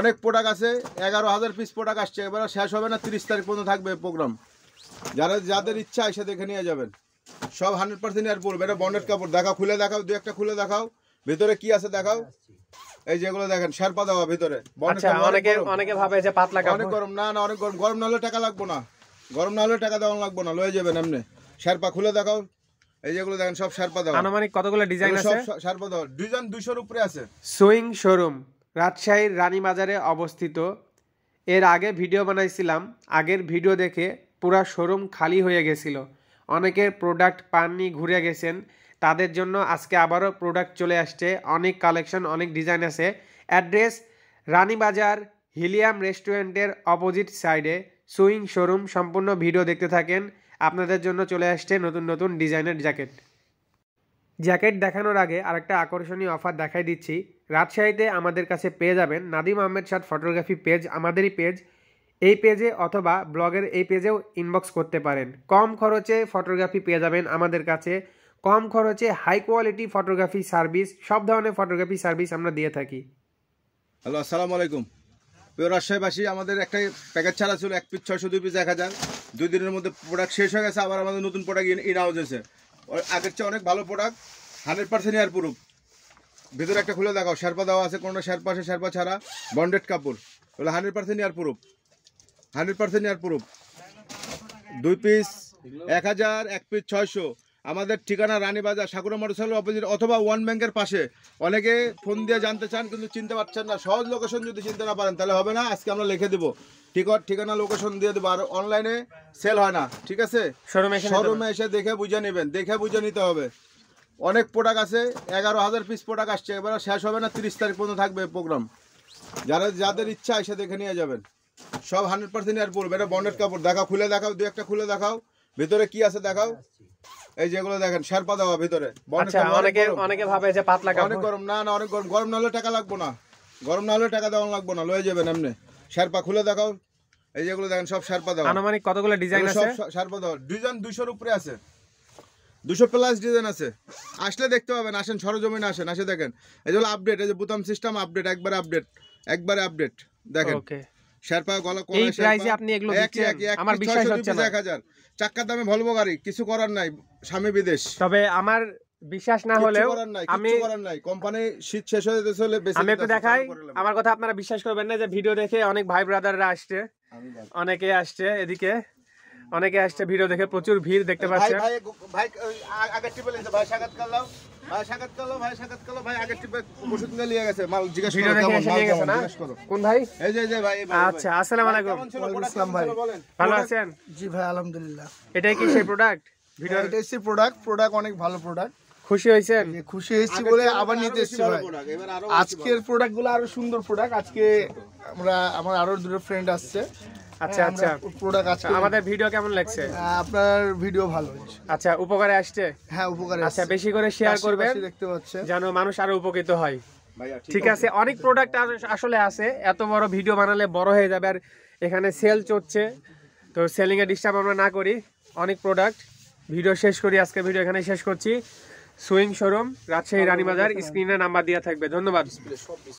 অনেক প্রোডাক্ট আছে এগারো হাজার পিস প্রোডাক্ট আসছে এবার শেষ হবে না তিরিশ তারিখ পর্যন্ত থাকবে প্রোগ্রাম যারা যাদের ইচ্ছা এসে দেখে নিয়ে যাবেন সব হান্ড্রেড পার্সেন্ট আর পড়বে এটা বন্ডেড কাপড় দেখাও খুলে দেখাও দু একটা খুলে দেখাও ভিতরে কি আছে দেখাও এই যেগুলো দেখেন শেরপা দেওয়া ভিতরে আচ্ছা, অনেক গরম না না অনেক গরম গরম না হলে টাকা লাগবো না গরম না হলে টাকা দেওয়া লাগবো না লয়ে যাবেন এমনি শেরপা খুলে দেখাও এই যেগুলো দেখেন সব শেরপা দেওয়া আনুমানিক কতগুলো ডিজাইন আছে সব শেরপা দেওয়া ডিজাইন দুশোর উপরে আছে সুইং শোরুম রাজশাহীর রানীবাজারে অবস্থিত এর আগে ভিডিও বানাইছিলাম আগের ভিডিও দেখে পুরা শোরুম খালি হয়ে গেছিল অনেকের প্রোডাক্ট পাননি ঘুরে গেছেন তাদের জন্য আজকে আবারও প্রোডাক্ট চলে আসছে অনেক কালেকশন অনেক ডিজাইন আছে অ্যাড্রেস রানীবাজার হিলিয়াম রেস্টুরেন্টের অপোজিট সাইডে সুইং শোরুম সম্পূর্ণ ভিডিও দেখতে থাকেন আপনাদের জন্য চলে আসছে নতুন নতুন ডিজাইনের জ্যাকেট জ্যাকেট দেখানোর আগে আরেকটা আকর্ষণীয় অফার দেখাই দিচ্ছি রাজশাহীতে আমাদের কাছে পেয়ে যাবেন নাদিম আহমেদ সাদ ফটোগ্রাফি পেজ আমাদেরই পেজ এই পেজে অথবা ব্লগের এই পেজেও ইনবক্স করতে পারেন কম খরচে ফটোগ্রাফি পেয়ে যাবেন আমাদের কাছে কম খরচে হাই কোয়ালিটি ফটোগ্রাফি সার্ভিস সব ধরনের ফটোগ্রাফি সার্ভিস আমরা দিয়ে থাকি হ্যালো আসসালামু আলাইকুম প্রিয় রাজশাহীবাসী আমাদের একটা প্যাকেজ ছাড়া ছিল এক পিস ছয়শো দুই পিস এক হাজার দুই দিনের মধ্যে প্রোডাক্ট শেষ হয়ে গেছে আবার আমাদের নতুন প্রোডাক্ট ইন হাউস হয়েছে আগের চেয়ে অনেক ভালো product hundred percent air proof ভেতরে একটা খুলে দেখাও শেরপা দেওয়া আছে কোনো শেরপা আছে শেরপা ছাড়া বন্ডেড কাপড় ওগুলো hundred percent air proof hundred percent air proof দুই পিস এক হাজার এক পিস ছয়শো আমাদের ঠিকানা রানীবাজার সাগর মোটরসাইকেল অপোজিট অথবা ওয়ান ব্যাংকের পাশে অনেকে ফোন দিয়ে জানতে চান কিন্তু চিনতে পারছেন না সহজ লোকেশন যদি চিনতে না পারেন তাহলে হবে না আজকে আমরা লিখে দেবো টিকট ঠিকানা লোকেশন দিয়ে দেবো আর অনলাইনে সেল হয় না ঠিক আছে শোরুমে এসে দেখে বুঝে নেবেন দেখে বুঝে নিতে হবে অনেক প্রোডাক্ট আছে এগারো হাজার পিস প্রোডাক্ট আসছে এবার শেষ হবে না তিরিশ তারিখ পর্যন্ত থাকবে প্রোগ্রাম যারা যাদের ইচ্ছা এসে দেখে নিয়ে যাবেন সব হান্ড্রেড পার্সেন্ট এর পড়বে এটা বন্ডেড কাপড় দেখাও খুলে দেখাও দু একটা খুলে দেখাও ভেতরে কি আছে দেখাও এই যেগুলো দেখেন শেরপা দেওয়া ভিতরে আচ্ছা, গরম না হলে টাকা লাগবো না গরম না হলে টাকা দেওয়া লাগবো না লয়ে যাবেন এমনি শেরপা খুলে দেখাও এই যেগুলো দেখেন সব শেরপা দেওয়া আনুমানিক কতগুলো ডিজাইন সব শেরপা দেওয়া ডিজাইন উপরে আছে দুশো প্লাস ডিজাইন আছে আসলে দেখতে পাবেন আসেন সরজমিনে আসেন আসে দেখেন এই যেগুলো আপডেট এই যে বুতাম সিস্টেম আপডেট একবার আপডেট একবারে আপডেট দেখেন ওকে শেরপা গলা এই প্রাইসে আপনি এগুলো দিচ্ছেন আমার বিশ্বাস হচ্ছে না দামে ভলভো গাড়ি কিছু করার নাই স্বামী বিদেশ তবে আমার বিশ্বাস না হলেও আমি কোম্পানি শীত শেষ হয়ে যেতে চলে আমি একটু দেখাই আমার কথা আপনারা বিশ্বাস করবেন না যে ভিডিও দেখে অনেক ভাই ব্রাদাররা আসছে অনেকে আসছে এদিকে অনেকে আসছে ভিডিও দেখে প্রচুর ভিড় দেখতে পাচ্ছেন ভাই ভাই ভাই স্বাগত করলাম আলহামদুলিল্লাহ এটাই কি সেই প্রোডাক্ট প্রোডাক্ট প্রোডাক্ট অনেক ভালো প্রোডাক্ট খুশি হয়েছেন খুশি হয়েছি বলে আবার নিতে এসেছি ভাই আজকের গুলো আরো সুন্দর প্রোডাক্ট আজকে আমরা আমার আরো দুটো ফ্রেন্ড আসছে আচ্ছা হ্যাঁ, আচ্ছা প্রোডাক্ট আছে আচ্ছা, আমাদের ভিডিও কেমন লাগছে আপনার ভিডিও ভালো আচ্ছা উপকারে আসছে হ্যাঁ উপকারে আচ্ছা বেশি করে শেয়ার করবেন দেখতে পাচ্ছেন যেন মানুষ আরো উপকৃত হয় ঠিক আছে অনেক প্রোডাক্ট আসলে আছে এত বড় ভিডিও বানালে বড় হয়ে যাবে আর এখানে সেল চড়ছে তো সেলিং এ ডিস্টার্ব আমরা না করি অনেক প্রোডাক্ট ভিডিও শেষ করি আজকে ভিডিও এখানে শেষ করছি সুইং শোরুম রাজশাহী রানীবাজার স্ক্রিনে নাম্বার দেওয়া থাকবে ধন্যবাদ